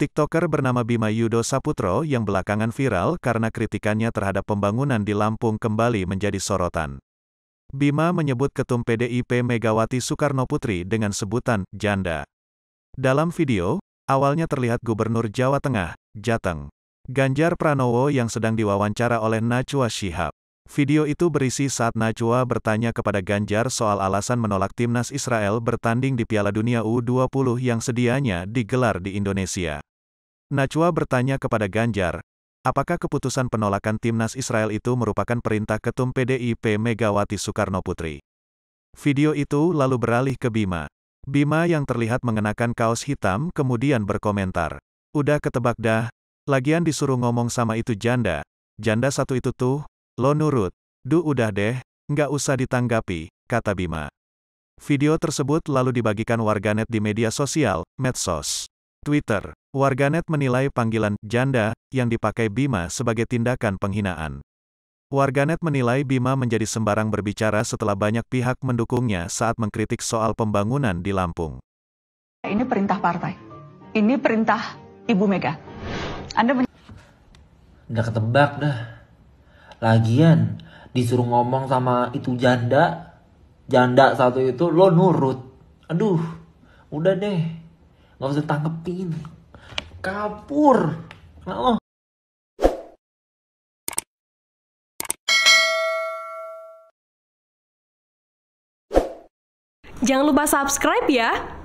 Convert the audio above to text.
TikToker bernama Bima Yudo Saputro yang belakangan viral karena kritikannya terhadap pembangunan di Lampung kembali menjadi sorotan. Bima menyebut ketum PDIP Megawati Soekarno Putri dengan sebutan janda. Dalam video, awalnya terlihat Gubernur Jawa Tengah, Jateng, Ganjar Pranowo yang sedang diwawancara oleh Najwa Shihab. Video itu berisi saat Najwa bertanya kepada Ganjar soal alasan menolak timnas Israel bertanding di Piala Dunia U20 yang sedianya digelar di Indonesia. Najwa bertanya kepada Ganjar, apakah keputusan penolakan timnas Israel itu merupakan perintah ketum PDIP Megawati Soekarno Putri? Video itu lalu beralih ke Bima. Bima yang terlihat mengenakan kaos hitam kemudian berkomentar. Udah ketebak dah, lagian disuruh ngomong sama itu janda. Janda satu itu tuh, lo nurut. Du udah deh, nggak usah ditanggapi, kata Bima. Video tersebut lalu dibagikan warganet di media sosial, medsos. Twitter, warganet menilai panggilan janda yang dipakai Bima sebagai tindakan penghinaan. Warganet menilai Bima menjadi sembarang berbicara setelah banyak pihak mendukungnya saat mengkritik soal pembangunan di Lampung. Ini perintah partai. Ini perintah Ibu Mega. Anda Udah ketebak dah. Lagian, disuruh ngomong sama itu janda. Janda satu itu, lo nurut. Aduh, udah deh nggak usah tangkepin kapur kenapa Jangan lupa subscribe ya!